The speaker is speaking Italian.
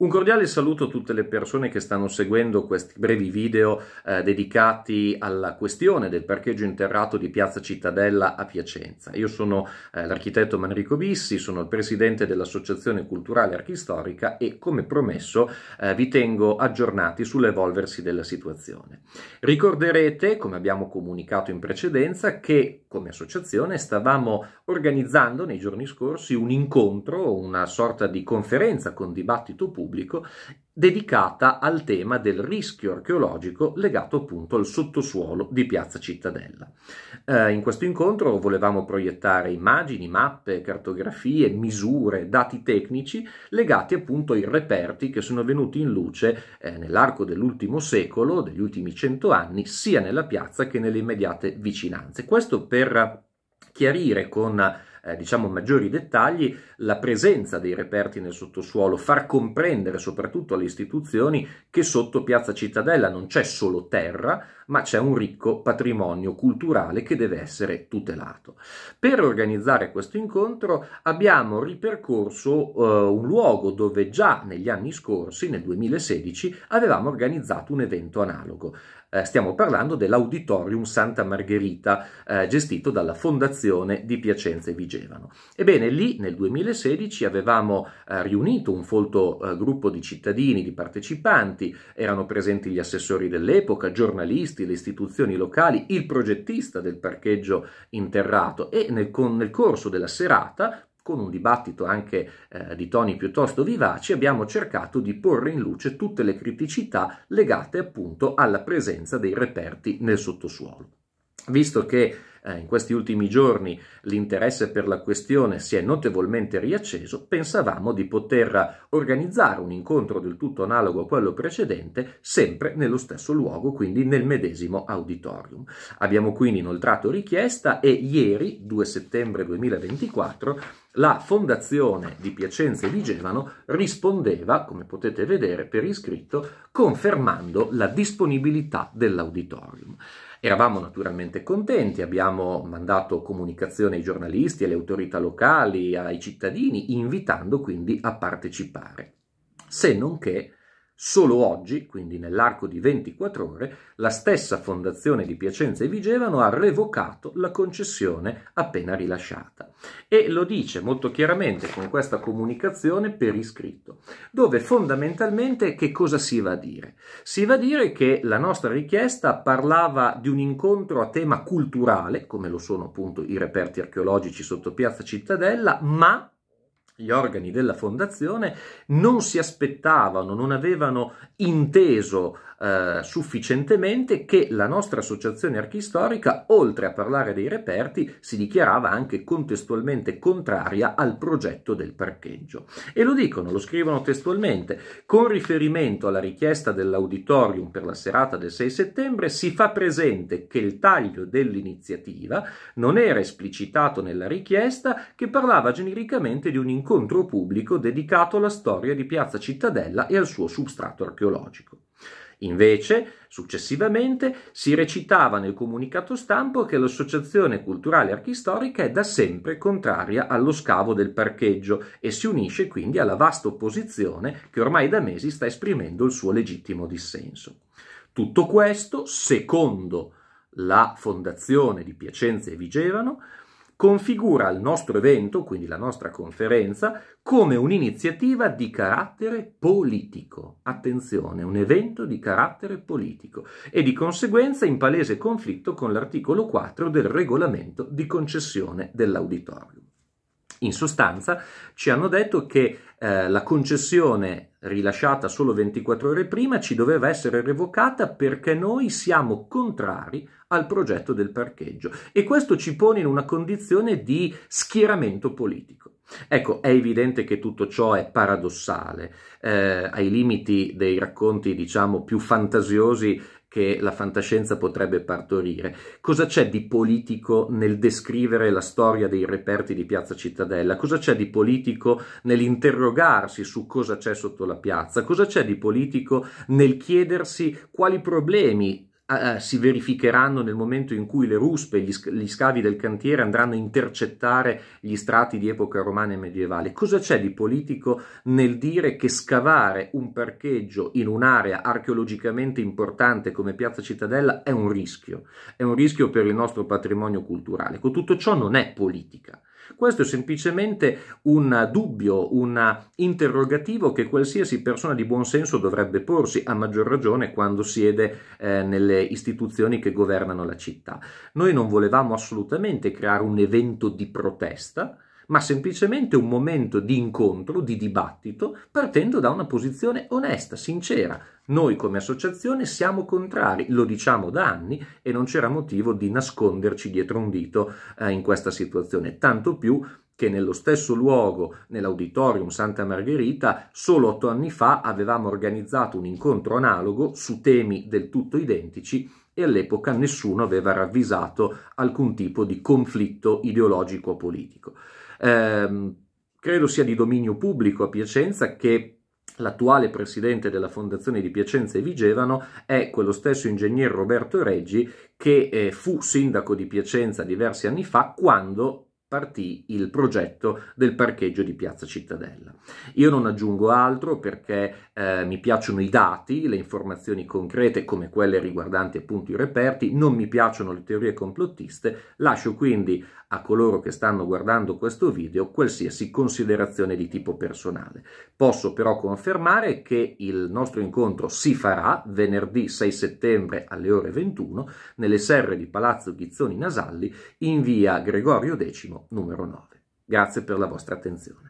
Un cordiale saluto a tutte le persone che stanno seguendo questi brevi video eh, dedicati alla questione del parcheggio interrato di Piazza Cittadella a Piacenza. Io sono eh, l'architetto Manrico Bissi, sono il presidente dell'Associazione Culturale Archistorica e come promesso eh, vi tengo aggiornati sull'evolversi della situazione. Ricorderete, come abbiamo comunicato in precedenza, che come associazione stavamo organizzando nei giorni scorsi un incontro, una sorta di conferenza con dibattito pubblico pubblico dedicata al tema del rischio archeologico legato appunto al sottosuolo di Piazza Cittadella. Eh, in questo incontro volevamo proiettare immagini, mappe, cartografie, misure, dati tecnici legati appunto ai reperti che sono venuti in luce eh, nell'arco dell'ultimo secolo, degli ultimi cento anni, sia nella piazza che nelle immediate vicinanze. Questo per chiarire con eh, diciamo maggiori dettagli la presenza dei reperti nel sottosuolo, far comprendere soprattutto alle istituzioni che sotto Piazza Cittadella non c'è solo terra, ma c'è un ricco patrimonio culturale che deve essere tutelato. Per organizzare questo incontro abbiamo ripercorso eh, un luogo dove già negli anni scorsi, nel 2016, avevamo organizzato un evento analogo. Eh, stiamo parlando dell'Auditorium Santa Margherita eh, gestito dalla Fondazione di Piacenza e Vigevano. Ebbene, lì nel 2016 avevamo eh, riunito un folto eh, gruppo di cittadini, di partecipanti, erano presenti gli assessori dell'epoca, giornalisti, professionisti, le istituzioni locali, il progettista del parcheggio interrato e nel, con, nel corso della serata con un dibattito anche eh, di toni piuttosto vivaci, abbiamo cercato di porre in luce tutte le criticità legate appunto alla presenza dei reperti nel sottosuolo. Visto che eh, in questi ultimi giorni l'interesse per la questione si è notevolmente riacceso, pensavamo di poter organizzare un incontro del tutto analogo a quello precedente, sempre nello stesso luogo, quindi nel medesimo auditorium. Abbiamo quindi inoltrato richiesta e ieri, 2 settembre 2024, la Fondazione di Piacenza e di Gevano rispondeva, come potete vedere per iscritto, confermando la disponibilità dell'auditorium. Eravamo naturalmente contenti, abbiamo mandato comunicazione ai giornalisti, alle autorità locali, ai cittadini, invitando quindi a partecipare. Se non che Solo oggi, quindi nell'arco di 24 ore, la stessa Fondazione di Piacenza e Vigevano ha revocato la concessione appena rilasciata e lo dice molto chiaramente con questa comunicazione per iscritto, dove fondamentalmente che cosa si va a dire? Si va a dire che la nostra richiesta parlava di un incontro a tema culturale, come lo sono appunto i reperti archeologici sotto Piazza Cittadella, ma gli organi della fondazione non si aspettavano, non avevano inteso eh, sufficientemente che la nostra associazione archistorica, oltre a parlare dei reperti, si dichiarava anche contestualmente contraria al progetto del parcheggio. E lo dicono, lo scrivono testualmente. Con riferimento alla richiesta dell'auditorium per la serata del 6 settembre, si fa presente che il taglio dell'iniziativa non era esplicitato nella richiesta che parlava genericamente di un incontro incontro pubblico dedicato alla storia di Piazza Cittadella e al suo substrato archeologico. Invece, successivamente, si recitava nel comunicato stampo che l'Associazione Culturale Archistorica è da sempre contraria allo scavo del parcheggio e si unisce quindi alla vasta opposizione che ormai da mesi sta esprimendo il suo legittimo dissenso. Tutto questo, secondo la fondazione di Piacenza e Vigevano, configura il nostro evento, quindi la nostra conferenza, come un'iniziativa di carattere politico. Attenzione, un evento di carattere politico e di conseguenza in palese conflitto con l'articolo 4 del regolamento di concessione dell'auditorium. In sostanza ci hanno detto che eh, la concessione rilasciata solo 24 ore prima, ci doveva essere revocata perché noi siamo contrari al progetto del parcheggio e questo ci pone in una condizione di schieramento politico. Ecco, è evidente che tutto ciò è paradossale, eh, ai limiti dei racconti diciamo più fantasiosi che la fantascienza potrebbe partorire. Cosa c'è di politico nel descrivere la storia dei reperti di Piazza Cittadella? Cosa c'è di politico nell'interrogarsi su cosa c'è sotto la piazza? Cosa c'è di politico nel chiedersi quali problemi si verificheranno nel momento in cui le ruspe, gli, sc- gli scavi del cantiere andranno a intercettare gli strati di epoca romana e medievale. Cosa c'è di politico nel dire che scavare un parcheggio in un'area archeologicamente importante come Piazza Cittadella è un rischio? È un rischio per il nostro patrimonio culturale. Con tutto ciò non è politica. Questo è semplicemente un dubbio, un interrogativo che qualsiasi persona di buon senso dovrebbe porsi, a maggior ragione quando siede eh, nelle istituzioni che governano la città. Noi non volevamo assolutamente creare un evento di protesta, ma semplicemente un momento di incontro, di dibattito, partendo da una posizione onesta, sincera. Noi come associazione siamo contrari, lo diciamo da anni e non c'era motivo di nasconderci dietro un dito eh, in questa situazione, tanto più che nello stesso luogo, nell'auditorium Santa Margherita, solo otto anni fa avevamo organizzato un incontro analogo su temi del tutto identici e all'epoca nessuno aveva ravvisato alcun tipo di conflitto ideologico o politico. Eh, credo sia di dominio pubblico a Piacenza che l'attuale presidente della Fondazione di Piacenza e Vigevano è quello stesso ingegner Roberto Reggi che eh, fu sindaco di Piacenza diversi anni fa quando partì il progetto del parcheggio di Piazza Cittadella. Io non aggiungo altro perché eh, mi piacciono i dati, le informazioni concrete come quelle riguardanti appunto i reperti, non mi piacciono le teorie complottiste, lascio quindi a coloro che stanno guardando questo video qualsiasi considerazione di tipo personale. Posso però confermare che il nostro incontro si farà venerdì 6 settembre alle ore 21 nelle serre di Palazzo Ghizzoni Nasalli in via Gregorio X numero 9. Grazie per la vostra attenzione.